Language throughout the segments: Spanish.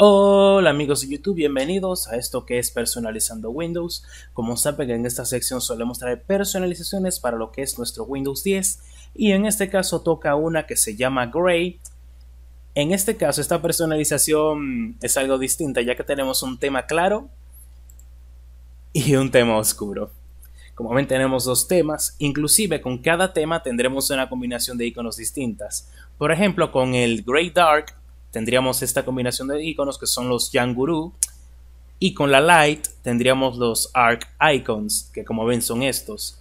Hola amigos de YouTube, bienvenidos a esto que es Personalizando Windows. Como saben que en esta sección solemos traer personalizaciones para lo que es nuestro Windows 10 y en este caso toca una que se llama Gray. En este caso esta personalización es algo distinta ya que tenemos un tema claro y un tema oscuro. Como ven tenemos dos temas, inclusive con cada tema tendremos una combinación de iconos distintas. Por ejemplo con el Gray Dark tendríamos esta combinación de iconos que son los Yanguru. Y con la Light tendríamos los Arc Icons, que como ven son estos.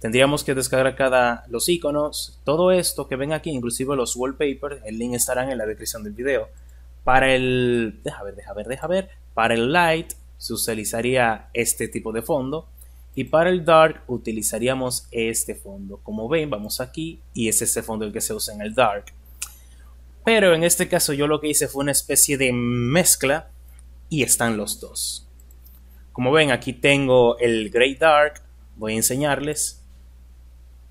Tendríamos que descargar cada los iconos, todo esto que ven aquí, inclusive los wallpapers, el link estarán en la descripción del video. Para el, deja ver, deja ver, para el light se utilizaría este tipo de fondo y para el dark utilizaríamos este fondo. Como ven, vamos aquí y es este fondo el que se usa en el dark. Pero en este caso yo lo que hice fue una especie de mezcla y están los dos. Como ven, aquí tengo el Grey Dark, voy a enseñarles.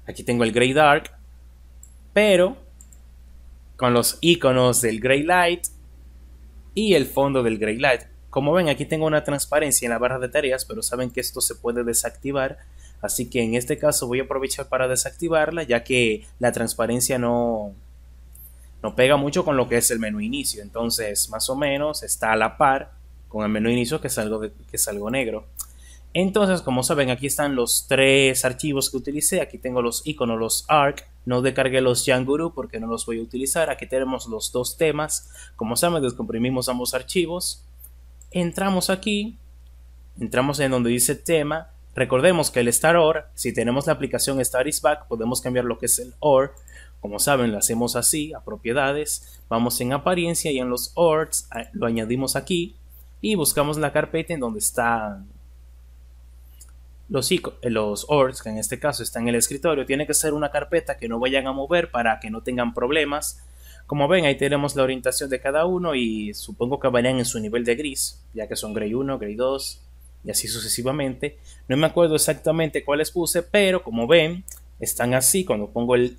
Aquí tengo el Grey Dark, pero con los iconos del Grey Light y el fondo del Grey Light. Como ven, aquí tengo una transparencia en la barra de tareas, pero saben que esto se puede desactivar. Así que en este caso voy a aprovechar para desactivarla, ya que la transparencia no, no pega mucho con lo que es el menú inicio. Entonces, más o menos está a la par con el menú inicio que es algo, que es negro. Entonces, como saben, aquí están los tres archivos que utilicé. Aquí tengo los iconos, los ARC. No descargué los Yanguru porque no los voy a utilizar. Aquí tenemos los dos temas. Como saben, descomprimimos ambos archivos. Entramos aquí. Entramos en donde dice tema. Recordemos que el Star OR, si tenemos la aplicación Star is Back, podemos cambiar lo que es el OR como saben, lo hacemos así, a propiedades, vamos en apariencia y en los orts, lo añadimos aquí y buscamos la carpeta en donde están los, eh, los orts, que en este caso está en el escritorio. Tiene que ser una carpeta que no vayan a mover para que no tengan problemas. Como ven, ahí tenemos la orientación de cada uno y supongo que varían en su nivel de gris, ya que son gray 1, gray 2 y así sucesivamente. No me acuerdo exactamente cuáles puse, pero como ven, están así. Cuando pongo el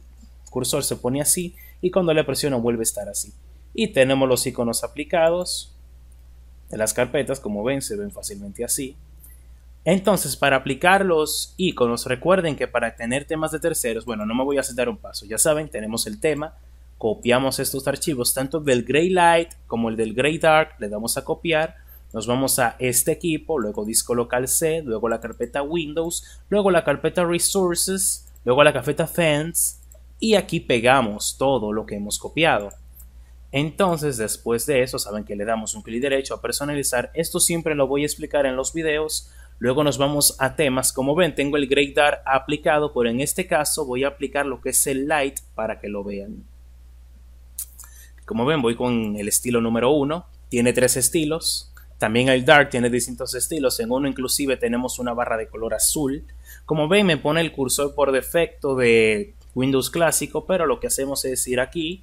cursor se pone así y cuando le presiono vuelve a estar así. Y tenemos los iconos aplicados en las carpetas, como ven, se ven fácilmente así. Entonces, para aplicar los iconos, recuerden que para tener temas de terceros, bueno, no me voy a sentar un paso, ya saben, tenemos el tema, copiamos estos archivos, tanto del Gray Light como el del Gray Dark, le damos a copiar, nos vamos a este equipo, luego disco local C, luego la carpeta Windows, luego la carpeta Resources, luego la carpeta fans y aquí pegamos todo lo que hemos copiado. Entonces, después de eso, saben que le damos un clic derecho a personalizar. Esto siempre lo voy a explicar en los videos. Luego nos vamos a temas. Como ven, tengo el Great Dark aplicado, pero en este caso voy a aplicar lo que es el Light para que lo vean. Como ven, voy con el estilo número 1. Tiene tres estilos. También el Dark tiene distintos estilos. En uno inclusive tenemos una barra de color azul. Como ven, me pone el cursor por defecto de Windows clásico, pero lo que hacemos es ir aquí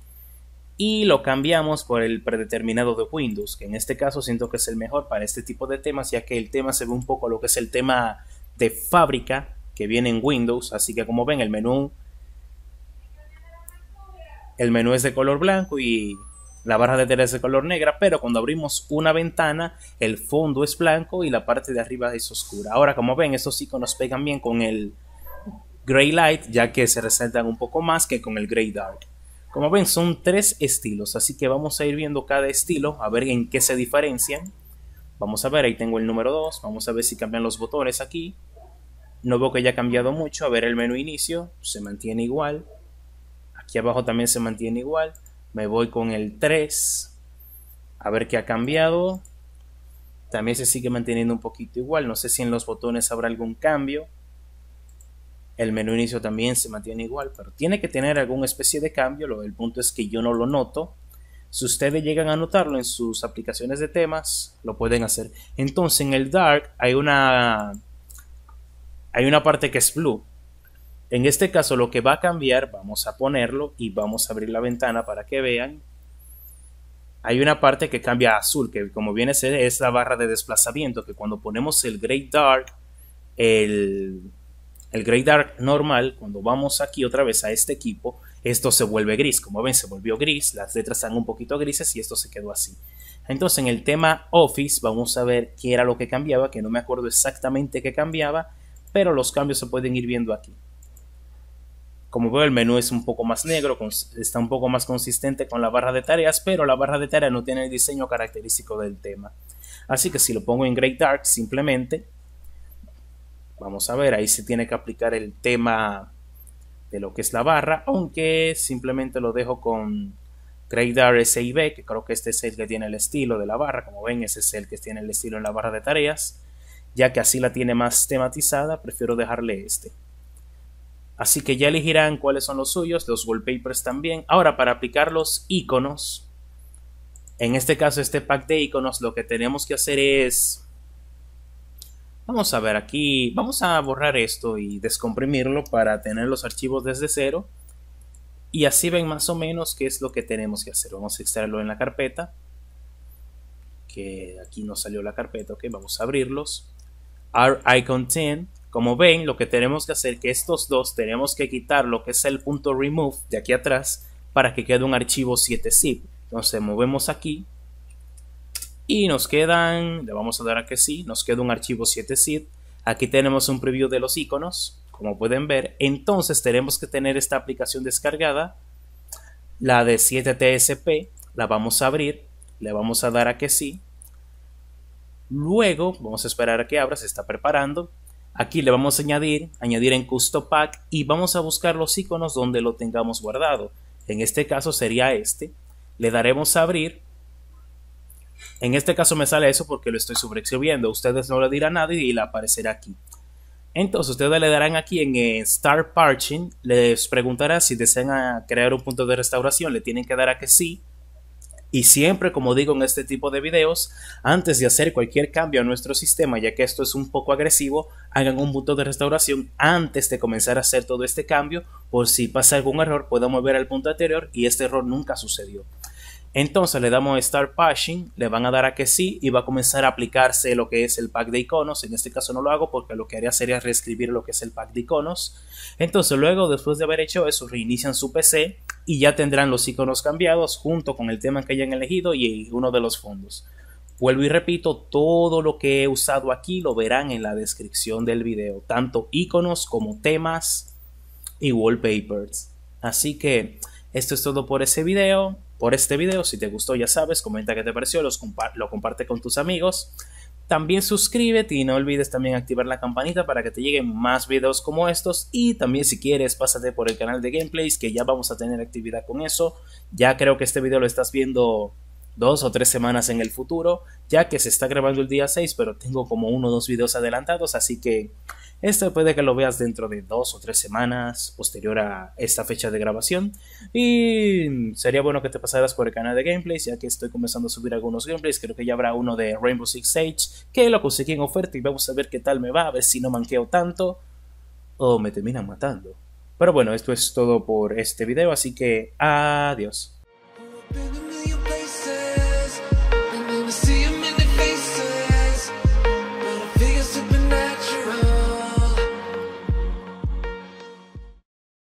y lo cambiamos por el predeterminado de Windows, que en este caso siento que es el mejor para este tipo de temas, ya que el tema se ve un poco lo que es el tema de fábrica que viene en Windows, así que como ven el menú el menú es de color blanco y la barra de tela es de color negra, pero cuando abrimos una ventana, el fondo es blanco y la parte de arriba es oscura. Ahora, como ven, estos iconos pegan bien con el gray Light, ya que se resaltan un poco más que con el gray Dark. Como ven, son tres estilos, así que vamos a ir viendo cada estilo, a ver en qué se diferencian. Vamos a ver, ahí tengo el número 2, vamos a ver si cambian los botones aquí. No veo que haya cambiado mucho, a ver el menú inicio, se mantiene igual. Aquí abajo también se mantiene igual. Me voy con el 3, a ver qué ha cambiado. También se sigue manteniendo un poquito igual, no sé si en los botones habrá algún cambio. El menú inicio también se mantiene igual, pero tiene que tener alguna especie de cambio. lo El punto es que yo no lo noto. Si ustedes llegan a notarlo en sus aplicaciones de temas, lo pueden hacer. Entonces, en el dark hay una hay una parte que es blue. En este caso, lo que va a cambiar, vamos a ponerlo y vamos a abrir la ventana para que vean. Hay una parte que cambia a azul, que como viene a ser es la barra de desplazamiento, que cuando ponemos el great dark, el el Grey Dark normal, cuando vamos aquí otra vez a este equipo, esto se vuelve gris. Como ven, se volvió gris, las letras están un poquito grises y esto se quedó así. Entonces, en el tema Office, vamos a ver qué era lo que cambiaba, que no me acuerdo exactamente qué cambiaba, pero los cambios se pueden ir viendo aquí. Como veo, el menú es un poco más negro, está un poco más consistente con la barra de tareas, pero la barra de tareas no tiene el diseño característico del tema. Así que si lo pongo en grey Dark, simplemente Vamos a ver, ahí se tiene que aplicar el tema de lo que es la barra, aunque simplemente lo dejo con Gradar SIB, e que creo que este es el que tiene el estilo de la barra, como ven, ese es el que tiene el estilo en la barra de tareas, ya que así la tiene más tematizada, prefiero dejarle este. Así que ya elegirán cuáles son los suyos, los wallpapers también. Ahora, para aplicar los iconos, en este caso, este pack de iconos, lo que tenemos que hacer es Vamos a ver aquí, vamos a borrar esto y descomprimirlo para tener los archivos desde cero. Y así ven más o menos qué es lo que tenemos que hacer. Vamos a extraerlo en la carpeta. Que aquí no salió la carpeta, ok, vamos a abrirlos. Our icon 10. Como ven, lo que tenemos que hacer que estos dos tenemos que quitar lo que es el punto remove de aquí atrás para que quede un archivo 7zip. Entonces movemos aquí y nos quedan, le vamos a dar a que sí, nos queda un archivo 7zip. Aquí tenemos un preview de los iconos, como pueden ver. Entonces tenemos que tener esta aplicación descargada, la de 7TSP, la vamos a abrir, le vamos a dar a que sí. Luego vamos a esperar a que abra, se está preparando. Aquí le vamos a añadir, añadir en Custom Pack y vamos a buscar los iconos donde lo tengamos guardado. En este caso sería este. Le daremos a abrir en este caso me sale eso porque lo estoy sobreexhibiendo. Ustedes no le dirán nadie y le aparecerá aquí. Entonces ustedes le darán aquí en eh, Start Parching. Les preguntará si desean ah, crear un punto de restauración. Le tienen que dar a que sí. Y siempre, como digo en este tipo de videos, antes de hacer cualquier cambio a nuestro sistema, ya que esto es un poco agresivo, hagan un punto de restauración antes de comenzar a hacer todo este cambio, por si pasa algún error, puedo mover al punto anterior y este error nunca sucedió. Entonces le damos Start Patching, le van a dar a que sí y va a comenzar a aplicarse lo que es el pack de iconos. En este caso no lo hago porque lo que haría sería reescribir lo que es el pack de iconos. Entonces luego, después de haber hecho eso, reinician su PC y ya tendrán los iconos cambiados junto con el tema que hayan elegido y uno de los fondos. Vuelvo y repito, todo lo que he usado aquí lo verán en la descripción del video, tanto iconos como temas y wallpapers. Así que esto es todo por ese video por este video. Si te gustó, ya sabes, comenta qué te pareció, lo comparte con tus amigos. También suscríbete y no olvides también activar la campanita para que te lleguen más videos como estos. Y también si quieres, pásate por el canal de gameplays que ya vamos a tener actividad con eso. Ya creo que este video lo estás viendo dos o tres semanas en el futuro, ya que se está grabando el día 6, pero tengo como uno o dos videos adelantados, así que este puede que lo veas dentro de dos o tres semanas posterior a esta fecha de grabación. Y sería bueno que te pasaras por el canal de gameplays, ya que estoy comenzando a subir algunos gameplays. Creo que ya habrá uno de Rainbow Six Siege, que lo conseguí en oferta y vamos a ver qué tal me va, a ver si no manqueo tanto o me termina matando. Pero bueno, esto es todo por este video, así que adiós.